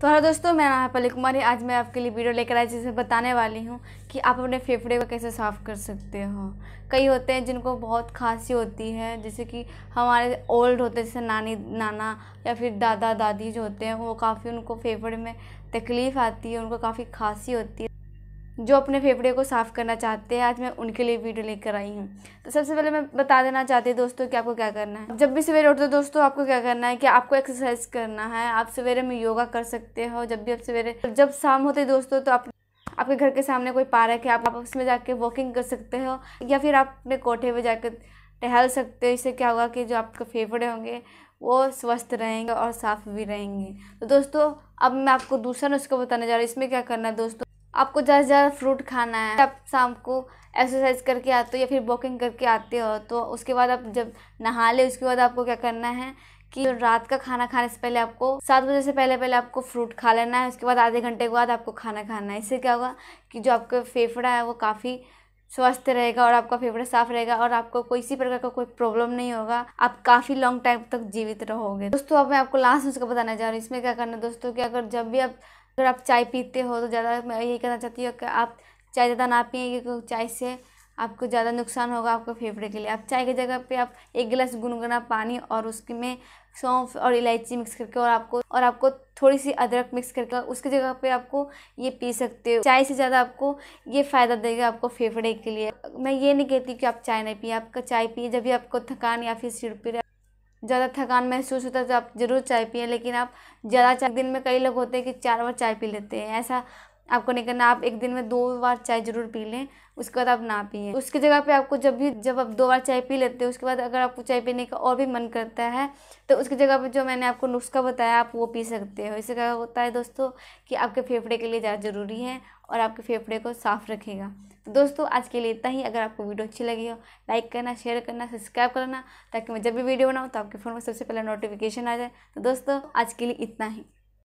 तो हेलो दोस्तों मेरा नाम है पल्ली कुमारी आज मैं आपके लिए वीडियो लेकर आई जिसमें बताने वाली हूँ कि आप अपने फेफड़े को कैसे साफ़ कर सकते हो कई होते हैं जिनको बहुत खांसी होती है जैसे कि हमारे ओल्ड होते हैं जैसे नानी नाना या फिर दादा दादी जो होते हैं वो काफ़ी उनको फेफड़े में तकलीफ़ आती है उनको काफ़ी खांसी होती है जो अपने फेफड़े को साफ़ करना चाहते हैं आज मैं उनके लिए वीडियो लेकर आई हूँ तो सबसे पहले मैं बता देना चाहती हूँ दोस्तों कि आपको क्या करना है जब भी सवेरे उठते हो दोस्तों आपको क्या करना है कि आपको एक्सरसाइज करना है आप सवेरे में योगा कर सकते हो जब भी आप सवेरे जब शाम होते दोस्तों तो आप आपके घर के सामने कोई पार्क है आप, उसमें जाके वॉकिंग कर सकते हो या फिर आप अपने कोठे पर जाकर टहल सकते हो इससे क्या होगा कि जो आपके फेफड़े होंगे वो स्वस्थ रहेंगे और साफ भी रहेंगे तो दोस्तों अब मैं आपको दूसरा नुस्खा बताने जा रहा हूँ इसमें क्या करना है दोस्तों आपको ज़्यादा से ज़्यादा फ्रूट खाना है आप शाम को एक्सरसाइज करके आते हो या फिर वॉकिंग करके आते हो तो उसके बाद आप जब नहा ले उसके बाद आपको क्या करना है कि रात का खाना खाने से पहले आपको सात बजे से पहले पहले आपको फ्रूट खा लेना है उसके बाद आधे घंटे के बाद आपको खाना खाना है इससे क्या होगा कि जो आपका फेफड़ा है वो काफ़ी स्वस्थ रहेगा और आपका फेफड़ा साफ रहेगा और आपको कोई किसी प्रकार का कोई प्रॉब्लम नहीं होगा आप काफ़ी लॉन्ग टाइम तक जीवित रहोगे दोस्तों अब मैं आपको लास्ट उसका बताना चाह रही हूँ इसमें क्या करना है दोस्तों कि अगर जब भी आप अगर आप चाय पीते हो तो ज़्यादा मैं यही कहना चाहती हूँ कि आप चाय ज़्यादा ना पिए क्योंकि चाय से आपको ज़्यादा नुकसान होगा आपके फेफड़े के लिए आप चाय की जगह पे आप एक गिलास गुनगुना पानी और उसके में सौंफ और इलायची मिक्स करके और आपको और आपको थोड़ी सी अदरक मिक्स करके उसकी जगह पे आपको ये पी सकते हो चाय से ज़्यादा आपको ये फ़ायदा देगा आपको फेफड़े के लिए मैं ये नहीं कहती कि आप चाय नहीं पिए आपका चाय पिए जब भी आपको थकान या फिर सिर पर ज़्यादा थकान महसूस होता है तो आप ज़रूर चाय पिए लेकिन आप ज़्यादा चाय दिन में कई लोग होते हैं कि चार बार चाय पी लेते हैं ऐसा आपको नहीं करना आप एक दिन में दो बार चाय ज़रूर पी लें उसके बाद आप ना पिए उसकी जगह पे आपको जब भी जब आप दो बार चाय पी लेते हैं उसके बाद अगर आपको चाय पीने का और भी मन करता है तो उसकी जगह पे जो मैंने आपको नुस्खा बताया आप वो पी सकते हो इससे क्या होता है दोस्तों कि आपके फेफड़े के लिए ज़्यादा ज़रूरी है और आपके फेफड़े को साफ रखेगा तो दोस्तों आज के लिए इतना ही अगर आपको वीडियो अच्छी लगी हो लाइक करना शेयर करना सब्सक्राइब करना ताकि मैं जब भी वीडियो बनाऊँ तो आपके फ़ोन में सबसे पहले नोटिफिकेशन आ जाए तो दोस्तों आज के लिए इतना ही